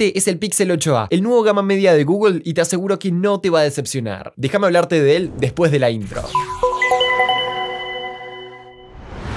Este es el Pixel 8a, el nuevo gama media de Google y te aseguro que no te va a decepcionar. Déjame hablarte de él después de la intro.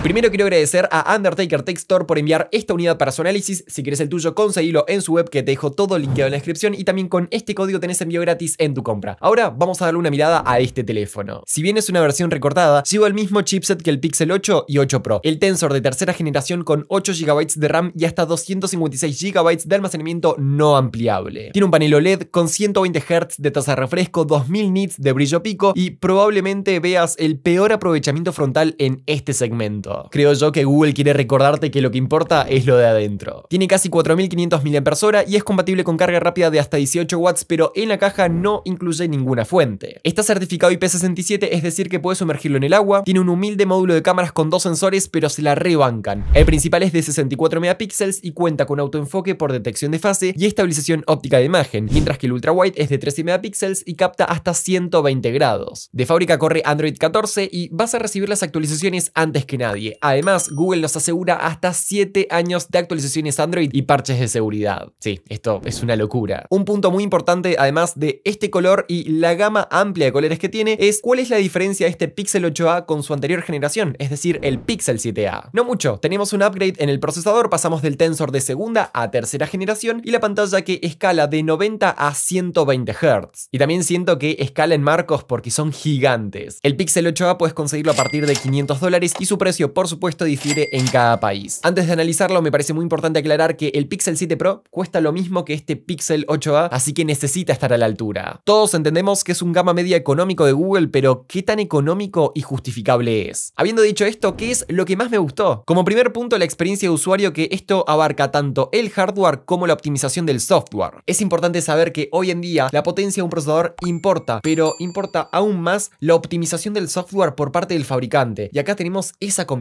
Primero quiero agradecer a Undertaker Tech Store por enviar esta unidad para su análisis. Si quieres el tuyo, conseguilo en su web que te dejo todo linkado en la descripción y también con este código tenés envío gratis en tu compra. Ahora vamos a darle una mirada a este teléfono. Si bien es una versión recortada, lleva el mismo chipset que el Pixel 8 y 8 Pro, el Tensor de tercera generación con 8 GB de RAM y hasta 256 GB de almacenamiento no ampliable. Tiene un panel OLED con 120 Hz de tasa de refresco, 2000 nits de brillo pico y probablemente veas el peor aprovechamiento frontal en este segmento. Creo yo que Google quiere recordarte que lo que importa es lo de adentro. Tiene casi 4500 mAh y es compatible con carga rápida de hasta 18 watts, pero en la caja no incluye ninguna fuente. Está certificado IP67, es decir que puede sumergirlo en el agua. Tiene un humilde módulo de cámaras con dos sensores, pero se la rebancan. El principal es de 64 megapíxeles y cuenta con autoenfoque por detección de fase y estabilización óptica de imagen, mientras que el ultrawide es de 13 megapíxeles y capta hasta 120 grados. De fábrica corre Android 14 y vas a recibir las actualizaciones antes que nadie. Además, Google nos asegura hasta 7 años de actualizaciones Android y parches de seguridad. Sí, esto es una locura. Un punto muy importante, además de este color y la gama amplia de colores que tiene, es cuál es la diferencia de este Pixel 8a con su anterior generación, es decir, el Pixel 7a. No mucho, tenemos un upgrade en el procesador, pasamos del Tensor de segunda a tercera generación y la pantalla que escala de 90 a 120 Hz. Y también siento que escala en marcos porque son gigantes. El Pixel 8a puedes conseguirlo a partir de 500 dólares y su precio por supuesto difiere en cada país. Antes de analizarlo, me parece muy importante aclarar que el Pixel 7 Pro cuesta lo mismo que este Pixel 8a, así que necesita estar a la altura. Todos entendemos que es un gama media económico de Google, pero ¿qué tan económico y justificable es? Habiendo dicho esto, ¿qué es lo que más me gustó? Como primer punto, la experiencia de usuario que esto abarca tanto el hardware como la optimización del software. Es importante saber que hoy en día la potencia de un procesador importa, pero importa aún más la optimización del software por parte del fabricante. Y acá tenemos esa combinación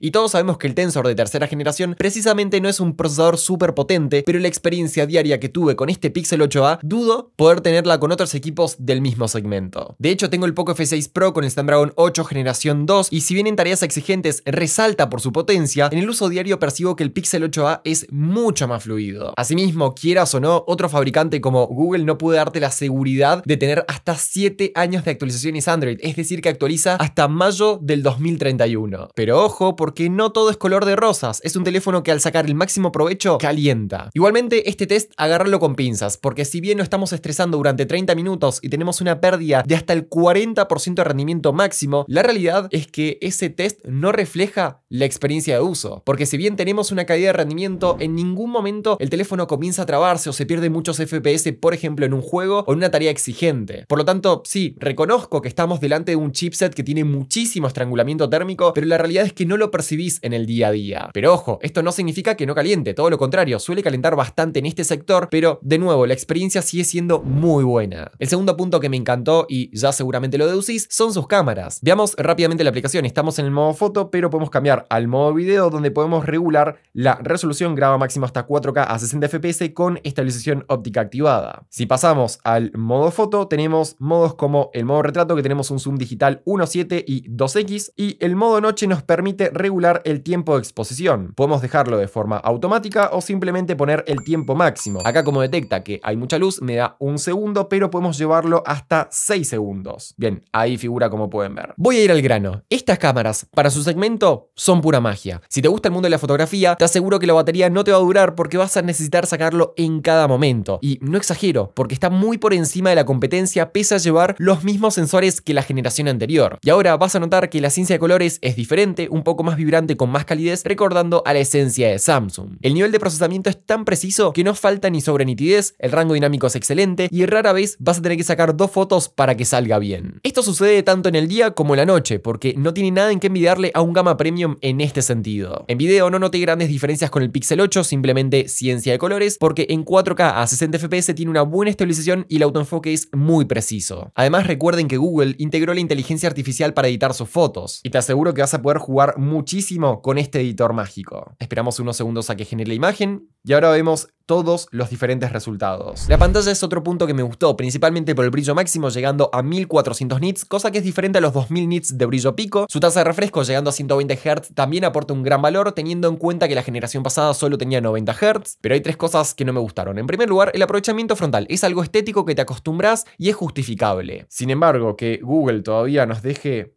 y todos sabemos que el Tensor de tercera generación precisamente no es un procesador súper potente, pero la experiencia diaria que tuve con este Pixel 8a, dudo poder tenerla con otros equipos del mismo segmento. De hecho, tengo el Poco F6 Pro con el Snapdragon 8 generación 2, y si bien en tareas exigentes resalta por su potencia, en el uso diario percibo que el Pixel 8a es mucho más fluido. Asimismo, quieras o no, otro fabricante como Google no puede darte la seguridad de tener hasta 7 años de actualizaciones Android, es decir, que actualiza hasta mayo del 2031. Pero ojo, porque no todo es color de rosas, es un teléfono que al sacar el máximo provecho calienta. Igualmente, este test agarrarlo con pinzas, porque si bien no estamos estresando durante 30 minutos y tenemos una pérdida de hasta el 40% de rendimiento máximo, la realidad es que ese test no refleja la experiencia de uso, porque si bien tenemos una caída de rendimiento, en ningún momento el teléfono comienza a trabarse o se pierde muchos FPS, por ejemplo, en un juego o en una tarea exigente. Por lo tanto, sí, reconozco que estamos delante de un chipset que tiene muchísimo estrangulamiento térmico, pero la es que no lo percibís en el día a día. Pero ojo, esto no significa que no caliente, todo lo contrario, suele calentar bastante en este sector, pero de nuevo, la experiencia sigue siendo muy buena. El segundo punto que me encantó y ya seguramente lo deducís son sus cámaras. Veamos rápidamente la aplicación, estamos en el modo foto, pero podemos cambiar al modo video donde podemos regular la resolución graba máximo hasta 4K a 60 FPS con estabilización óptica activada. Si pasamos al modo foto, tenemos modos como el modo retrato que tenemos un zoom digital 1.7 y 2X y el modo noche nos permite regular el tiempo de exposición. Podemos dejarlo de forma automática o simplemente poner el tiempo máximo. Acá como detecta que hay mucha luz me da un segundo, pero podemos llevarlo hasta 6 segundos. Bien, ahí figura como pueden ver. Voy a ir al grano. Estas cámaras, para su segmento, son pura magia. Si te gusta el mundo de la fotografía, te aseguro que la batería no te va a durar porque vas a necesitar sacarlo en cada momento. Y no exagero, porque está muy por encima de la competencia pese a llevar los mismos sensores que la generación anterior. Y ahora vas a notar que la ciencia de colores es diferente un poco más vibrante con más calidez, recordando a la esencia de Samsung. El nivel de procesamiento es tan preciso que no falta ni sobre nitidez, el rango dinámico es excelente y rara vez vas a tener que sacar dos fotos para que salga bien. Esto sucede tanto en el día como en la noche, porque no tiene nada en que envidiarle a un gama premium en este sentido. En video no noté grandes diferencias con el Pixel 8, simplemente ciencia de colores, porque en 4K a 60 FPS tiene una buena estabilización y el autoenfoque es muy preciso. Además recuerden que Google integró la inteligencia artificial para editar sus fotos, y te aseguro que vas a poder jugar muchísimo con este editor mágico. Esperamos unos segundos a que genere la imagen y ahora vemos todos los diferentes resultados. La pantalla es otro punto que me gustó, principalmente por el brillo máximo llegando a 1400 nits, cosa que es diferente a los 2000 nits de brillo pico. Su tasa de refresco llegando a 120 Hz también aporta un gran valor, teniendo en cuenta que la generación pasada solo tenía 90 Hz, pero hay tres cosas que no me gustaron. En primer lugar, el aprovechamiento frontal es algo estético que te acostumbras y es justificable. Sin embargo, que Google todavía nos deje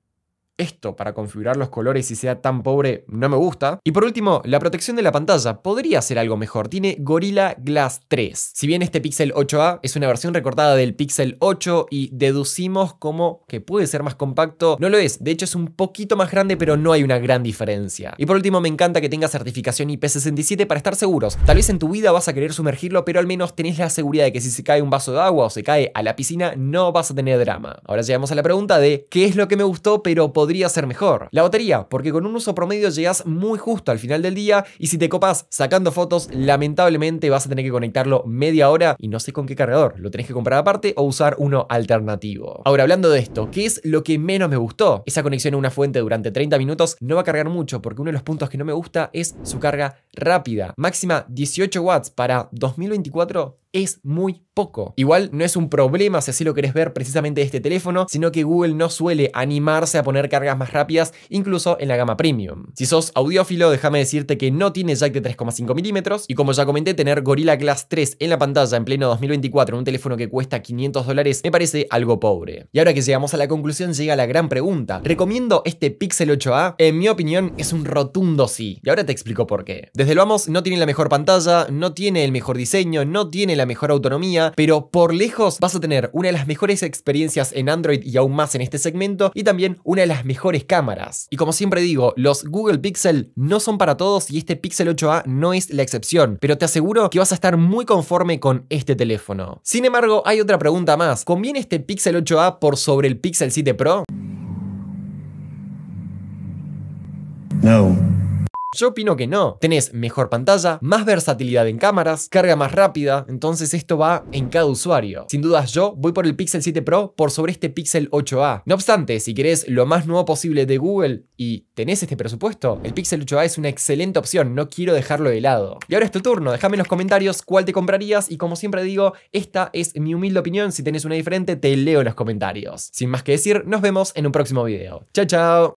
esto para configurar los colores y sea tan pobre no me gusta. Y por último, la protección de la pantalla podría ser algo mejor. Tiene Gorilla Glass 3. Si bien este Pixel 8a es una versión recortada del Pixel 8 y deducimos como que puede ser más compacto, no lo es. De hecho es un poquito más grande pero no hay una gran diferencia. Y por último me encanta que tenga certificación IP67 para estar seguros. Tal vez en tu vida vas a querer sumergirlo pero al menos tenés la seguridad de que si se cae un vaso de agua o se cae a la piscina no vas a tener drama. Ahora llegamos a la pregunta de qué es lo que me gustó pero podría ser mejor. La batería, porque con un uso promedio llegas muy justo al final del día y si te copas sacando fotos, lamentablemente vas a tener que conectarlo media hora y no sé con qué cargador. Lo tenés que comprar aparte o usar uno alternativo. Ahora, hablando de esto, ¿qué es lo que menos me gustó? Esa conexión a una fuente durante 30 minutos no va a cargar mucho porque uno de los puntos que no me gusta es su carga rápida. Máxima 18 watts para 2024 es muy poco. Igual no es un problema si así lo querés ver precisamente de este teléfono, sino que Google no suele animarse a poner cargas más rápidas, incluso en la gama premium. Si sos audiófilo, déjame decirte que no tiene jack de 3,5 milímetros, y como ya comenté, tener Gorilla Glass 3 en la pantalla en pleno 2024 en un teléfono que cuesta 500 dólares me parece algo pobre. Y ahora que llegamos a la conclusión, llega la gran pregunta. ¿Recomiendo este Pixel 8a? En mi opinión, es un rotundo sí, y ahora te explico por qué. Desde lo vamos, no tiene la mejor pantalla, no tiene el mejor diseño, no tiene la mejor autonomía, pero por lejos vas a tener una de las mejores experiencias en Android y aún más en este segmento, y también una de las mejores cámaras. Y como siempre digo, los Google Pixel no son para todos y este Pixel 8a no es la excepción, pero te aseguro que vas a estar muy conforme con este teléfono. Sin embargo, hay otra pregunta más. ¿Conviene este Pixel 8a por sobre el Pixel 7 Pro? No. Yo opino que no. Tenés mejor pantalla, más versatilidad en cámaras, carga más rápida, entonces esto va en cada usuario. Sin dudas yo voy por el Pixel 7 Pro por sobre este Pixel 8a. No obstante, si querés lo más nuevo posible de Google y tenés este presupuesto, el Pixel 8a es una excelente opción, no quiero dejarlo de lado. Y ahora es tu turno, déjame en los comentarios cuál te comprarías y como siempre digo, esta es mi humilde opinión, si tenés una diferente te leo en los comentarios. Sin más que decir, nos vemos en un próximo video. Chao, chao.